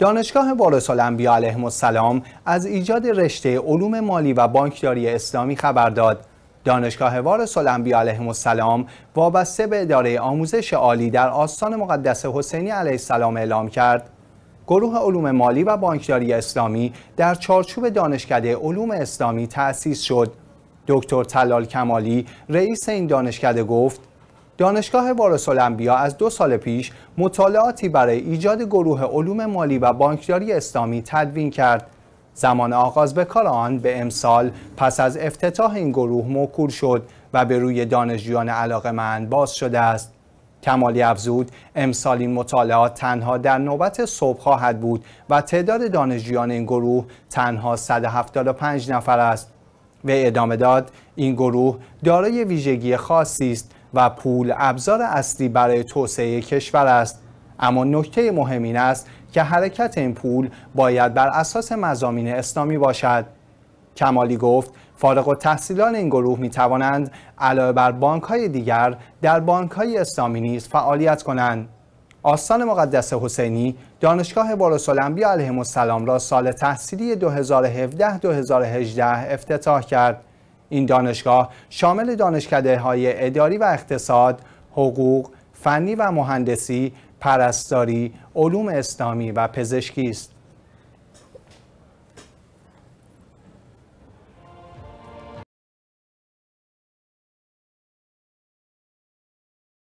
دانشگاه وارث الانبیا علیهم السلام از ایجاد رشته علوم مالی و بانکداری اسلامی خبر داد دانشگاه وارث الانبیا علیهم السلام وابسته به اداره آموزش عالی در آستان مقدس حسینی علیه السلام اعلام کرد گروه علوم مالی و بانکداری اسلامی در چارچوب دانشکده علوم اسلامی تأسیس شد دکتر تلال کمالی رئیس این دانشکده گفت دانشگاه وارس از دو سال پیش مطالعاتی برای ایجاد گروه علوم مالی و بانکداری اسلامی تدوین کرد زمان آغاز به کار آن به امسال پس از افتتاح این گروه موکول شد و به روی دانشجویان من باز شده است کمالی افزود امسال این مطالعات تنها در نوبت صبح خواهد بود و تعداد دانشجویان این گروه تنها 175 نفر است وی ادامه داد این گروه دارای ویژگی خاصی است و پول ابزار اصلی برای توسعه کشور است اما نکته مهم این است که حرکت این پول باید بر اساس مزامین اسلامی باشد کمالی گفت فارغ و تحصیلان این گروه می توانند علاوه بر بانک های دیگر در بانک های اسلامی نیز فعالیت کنند آستان مقدس حسینی دانشگاه بارسل علیه را سال تحصیلی 2017-2018 افتتاح کرد این دانشگاه شامل دانشکده های اداری و اقتصاد، حقوق، فنی و مهندسی، پرستاری، علوم اسلامی و پزشکی است.